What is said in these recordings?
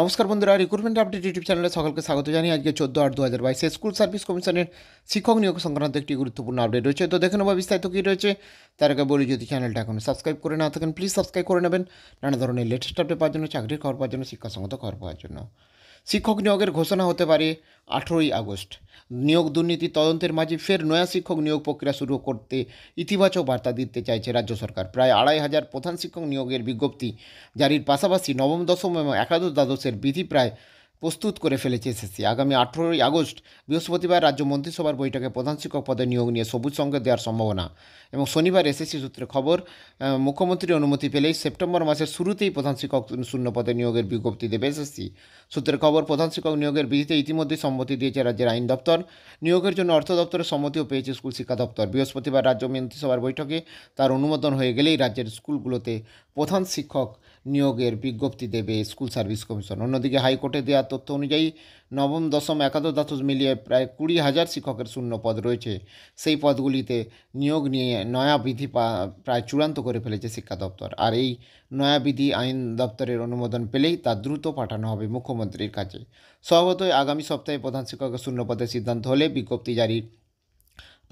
নমস্কার বন্ধুরা recruitment update YouTube চ্যানেলে সকলকে স্বাগত জানিয়ে আজকে চোদ্দো আট দু হাজার বাইশে স্কুল সার্ভিস কমিশনের শিক্ষক নিয়োগ সংক্রান্ত একটি গুরুত্বপূর্ণ আপডেট রয়েছে তো দেখে নেবো বিস্তারিত কী রয়েছে তার আগে বলি যদি চ্যানেলটা এখন সাবস্ক্রাইব করে না থাকেন প্লিজ সাবস্ক্রাইব করে নেবেন নানা ধরনের লেটেস্ট আপডেট পাওয়ার জন্য চাকরির খবর পাওয়ার জন্য শিক্ষাসঙ্গত খবর পাওয়ার জন্য শিক্ষক নিয়োগের ঘোষণা হতে পারে আঠেরোই আগস্ট নিয়োগ দুর্নীতি তদন্তের মাঝে ফের নয়া শিক্ষক নিয়োগ প্রক্রিয়া শুরু করতে ইতিবাচক বার্তা দিতে চাইছে রাজ্য সরকার প্রায় আড়াই হাজার প্রধান শিক্ষক নিয়োগের বিজ্ঞপ্তি জারির পাশাপাশি নবম দশম এবং একাদশ দ্বাদশের বিধি প্রায় প্রস্তুত করে ফেলেছে এসএসসি আগামী আঠেরোই আগস্ট বৃহস্পতিবার রাজ্য মন্ত্রিসভার বৈঠকে প্রধান শিক্ষক পদে নিয়োগ নিয়ে সবুজ সংকেত দেওয়ার সম্ভাবনা এবং শনিবার এসএসসি সূত্রে খবর মুখ্যমন্ত্রীর অনুমতি পেলেই সেপ্টেম্বর মাসের শুরুতেই প্রধান শিক্ষক শূন্য পদে নিয়োগের বিজ্ঞপ্তি দেবে এসএসসি সূত্রের খবর প্রধান শিক্ষক নিয়োগের বিধিতে ইতিমধ্যে সম্মতি দিয়েছে রাজ্যের আইন দপ্তর নিয়োগের জন্য অর্থ দপ্তরের সম্মতিও পেয়েছে স্কুল শিক্ষা দপ্তর বৃহস্পতিবার রাজ্য মন্ত্রিসভার বৈঠকে তার অনুমোদন হয়ে গেলেই রাজ্যের স্কুলগুলোতে প্রধান শিক্ষক নিয়োগের বিজ্ঞপ্তি দেবে স্কুল সার্ভিস কমিশন অন্যদিকে হাইকোর্টে দেওয়া তথ্য অনুযায়ী নবম দশম একাদশ দ্বাদশ মিলিয়ে প্রায় কুড়ি হাজার শিক্ষকের শূন্য পদ রয়েছে সেই পদগুলিতে নিয়োগ নিয়ে নয়া বিধি প্রায় চূড়ান্ত করে ফেলেছে শিক্ষা দপ্তর আর এই নয়া বিধি আইন দপ্তরের অনুমোদন পেলেই তা দ্রুত পাঠানো হবে মুখ্যমন্ত্রীর কাছে স্বভাবতই আগামী সপ্তাহে প্রধান শিক্ষকের শূন্য পদের সিদ্ধান্ত হলে বিজ্ঞপ্তি জারি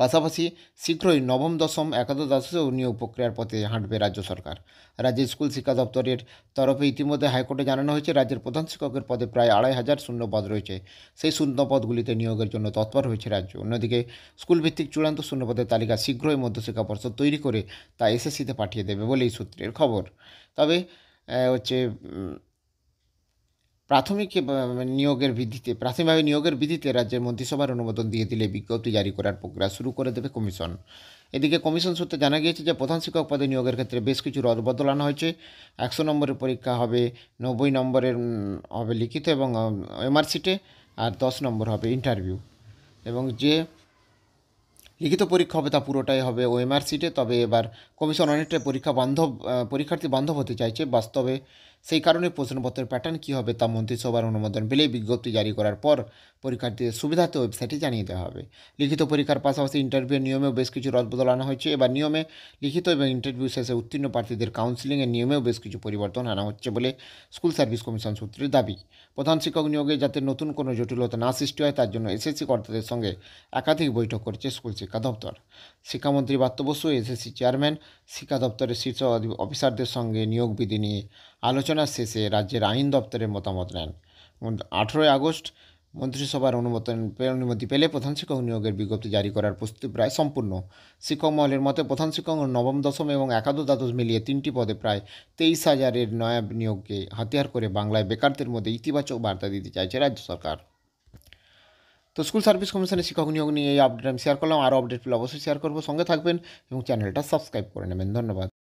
পাশাপাশি শীঘ্রই নবম দশম একাদশ দ্বাদশেও নিয়োগ প্রক্রিয়ার পথে হাঁটবে রাজ্য সরকার রাজ্যের স্কুল শিক্ষা দপ্তরের তরফে ইতিমধ্যে হাইকোর্টে জানানো হয়েছে রাজ্যের প্রধান শিক্ষকের পদে প্রায় আড়াই হাজার শূন্য পদ রয়েছে সেই শূন্য পদগুলিতে নিয়োগের জন্য তৎপর হয়েছে রাজ্য অন্যদিকে স্কুলভিত্তিক চূড়ান্ত শূন্যপদের তালিকা শীঘ্রই মধ্যশিক্ষা পর্ষদ তৈরি করে তা এসএসসিতে পাঠিয়ে দেবে বলেই সূত্রের খবর তবে হচ্ছে প্রাথমিক নিয়োগের ভিত্তিতে প্রাথমিকভাবে নিয়োগের ভিত্তিতে রাজ্যের মন্ত্রিসভার অনুমোদন দিয়ে দিলে বিজ্ঞপ্তি জারি করার প্রক্রিয়া শুরু করে দেবে কমিশন এদিকে কমিশন সূত্রে জানা গিয়েছে যে প্রধান শিক্ষক পদে নিয়োগের ক্ষেত্রে বেশ কিছু রদ বদল আনা হয়েছে একশো নম্বরের পরীক্ষা হবে নব্বই নম্বরের হবে লিখিত এবং এমআরসিটে আর দশ নম্বর হবে ইন্টারভিউ এবং যে লিখিত পরীক্ষা হবে তা পুরোটাই হবে ও সিটে তবে এবার কমিশন অনেকটাই পরীক্ষা বান্ধব পরীক্ষার্থী বান্ধব হতে চাইছে বাস্তবে সেই কারণে প্রশ্নপত্রের প্যাটার্ন কী হবে তা মন্ত্রিসভার অনুমোদন পেলেই বিজ্ঞপ্তি জারি করার পর পরীক্ষার্থীদের সুবিধাতে ওয়েবসাইটে জানিয়ে দেওয়া হবে লিখিত পরীক্ষার পাশাপাশি ইন্টারভিউ নিয়মেও বেশ কিছু রদবদল আনা হয়েছে এবার নিয়মে লিখিত এবং ইন্টারভিউ শেষে উত্তীর্ণ প্রার্থীদের কাউন্সিলিংয়ের নিয়মেও বেশ কিছু পরিবর্তন আনা হচ্ছে বলে স্কুল সার্ভিস কমিশন সূত্রের দাবি প্রধান শিক্ষক নিয়োগে যাতে নতুন কোনো জটিলতা না সৃষ্টি হয় তার জন্য এসএসসি কর্তাদের সঙ্গে একাধিক বৈঠক করেছে স্কুল শিক্ষা দপ্তর শিক্ষামন্ত্রী বাত্যবসু এসএসসি চেয়ারম্যান শিক্ষা দপ্তরের শীর্ষ অফিসারদের সঙ্গে নিয়োগ বিধি নিয়ে আলোচনা শেষে রাজ্যের আইন দপ্তরের মতামত নেন আঠেরোই আগস্ট মন্ত্রিসভার অনুমোদন অনুমতি পেলে প্রধান শিক্ষক নিয়োগের বিজ্ঞপ্তি জারি করার প্রস্তুতি প্রায় সম্পূর্ণ শিক্ষক মহলের মতে প্রধান শিক্ষক নবম দশম এবং একাদশ দ্বাদশ মিলিয়ে তিনটি পদে প্রায় তেইশ হাজারের নয়া নিয়োগকে হাতিয়ার করে বাংলায় বেকারদের মধ্যে ইতিবাচক বার্তা দিতে চাইছে রাজ্য সরকার তো স্কুল সার্ভিস কমিশনের শিক্ষক নিয়োগ নিয়ে এই আপডেট আমি শেয়ার করলাম আরও আপডেট পেলে অবশ্যই শেয়ার করবো সঙ্গে থাকবেন এবং চ্যানেলটা সাবস্ক্রাইব করে নেবেন ধন্যবাদ